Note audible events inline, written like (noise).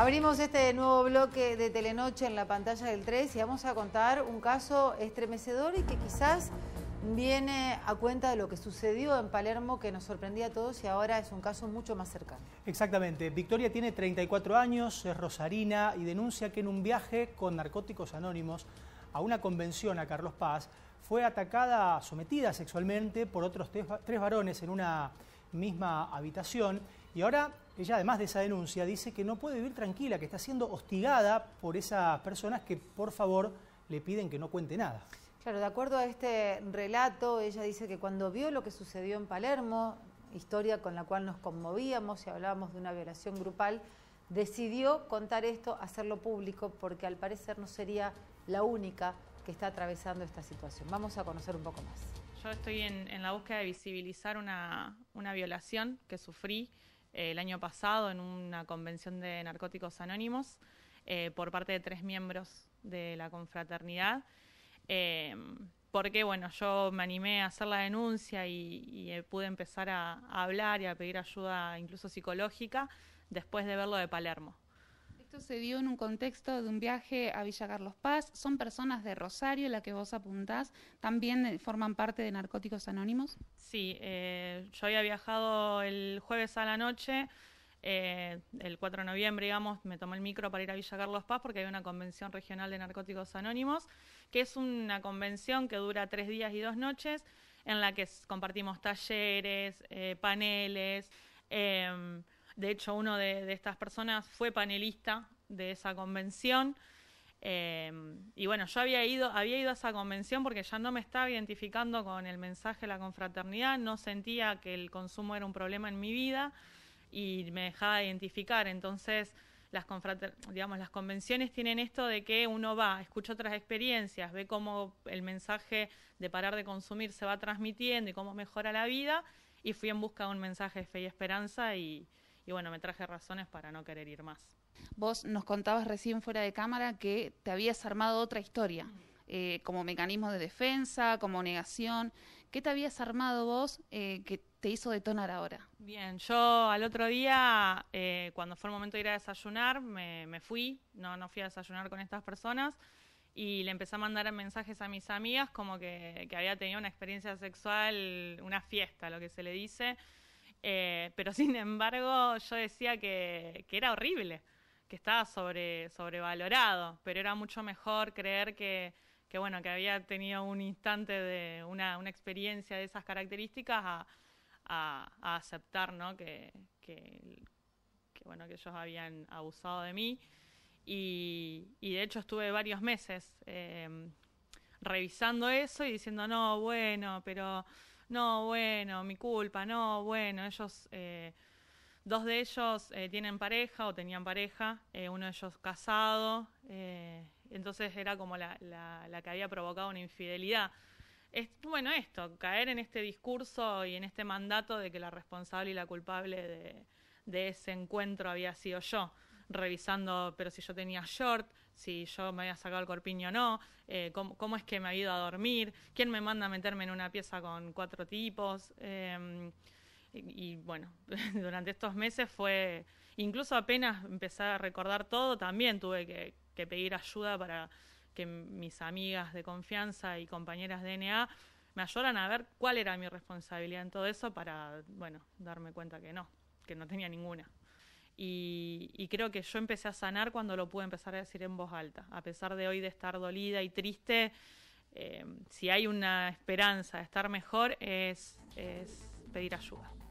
Abrimos este nuevo bloque de Telenoche en la pantalla del 3 y vamos a contar un caso estremecedor y que quizás viene a cuenta de lo que sucedió en Palermo que nos sorprendía a todos y ahora es un caso mucho más cercano. Exactamente. Victoria tiene 34 años, es rosarina y denuncia que en un viaje con narcóticos anónimos a una convención a Carlos Paz fue atacada, sometida sexualmente por otros tres, varones en una misma habitación y ahora ella, además de esa denuncia, dice que no puede vivir tranquila, que está siendo hostigada por esas personas que, por favor, le piden que no cuente nada. Claro, de acuerdo a este relato, ella dice que cuando vio lo que sucedió en Palermo, historia con la cual nos conmovíamos y hablábamos de una violación grupal, decidió contar esto, hacerlo público, porque al parecer no sería la única que está atravesando esta situación. Vamos a conocer un poco más. Yo estoy en, la búsqueda de visibilizar una violación que sufrí eh, el año pasado en una convención de narcóticos anónimos eh, por parte de tres miembros de la confraternidad. Eh, porque, bueno, yo me animé a hacer la denuncia y, pude empezar a, a hablar y a pedir ayuda incluso psicológica después de verlo de Palermo. ¿Esto se dio en un contexto de un viaje a Villa Carlos Paz. ¿Son personas de Rosario, la que vos apuntás? ¿También eh, forman parte de Narcóticos Anónimos? Sí, eh, yo había viajado el jueves a la noche. Eh, el 4 de noviembre, digamos, me tomé el micro para ir a Villa Carlos Paz porque hay una convención regional de narcóticos anónimos, que es una convención que dura tres días y dos noches, en la que compartimos talleres, paneles. Em, de hecho, uno de, estas personas fue panelista de esa convención. Eh, y bueno, yo había ido, había ido a esa convención porque ya no me estaba identificando con el mensaje de la confraternidad, no sentía que el consumo era un problema en mi vida y me dejaba identificar. Entonces, las, las convenciones tienen esto de que uno va, escucha otras experiencias, ve cómo el mensaje de parar de consumir se va transmitiendo y cómo mejora la vida. Y fui en busca de un mensaje de fe y esperanza y, y bueno, me traje razones para no querer ir más. Vos nos contabas recién fuera de cámara que te habías armado otra historia, eh, como mecanismo de defensa, como negación. ¿Qué te habías armado vos eh, que te hizo detonar ahora? Bien, yo al otro día, eh, cuando fue el momento de ir a desayunar, me, fui, no, no fui a desayunar con estas personas y le empecé a mandar mensajes a mis amigas como que, había tenido una experiencia sexual, una fiesta, lo que se le dice. Eh, pero (laughs) sin embargo, yo decía que, era horrible, que estaba sobre, sobrevalorado, pero era mucho mejor creer que, bueno, que había tenido un instante de una, una experiencia de esas características a, aceptar ¿no? que, bueno, que ellos habían abusado de mí. Y, de hecho estuve varios meses eh, revisando eso y diciendo, no, bueno, pero no, bueno, mi culpa, no, bueno, ellos, eh, dos de ellos eh, tienen pareja o tenían pareja, eh, uno de ellos casado, entonces era como la, que había provocado una infidelidad. Es, bueno, esto, caer en este discurso y en este mandato de que la responsable y la culpable de ese encuentro había sido yo revisando, pero si yo tenía short, si yo me había sacado el corpiño o no, eh, cómo, es que me ha ido a dormir, quién me manda a meterme en una pieza con cuatro tipos. Em, y, bueno, (laughs) durante estos meses fue, incluso apenas empecé a recordar todo, también tuve que, que pedir ayuda para que mis amigas de confianza y compañeras de NA me ayudaran a ver cuál era mi responsabilidad en todo eso para, bueno, darme cuenta que no, que no tenía ninguna. Y, creo que yo empecé a sanar cuando lo pude empezar a decir en voz alta. A pesar de hoy de estar dolida y triste, eh, si hay una esperanza de estar mejor es pedir ayuda.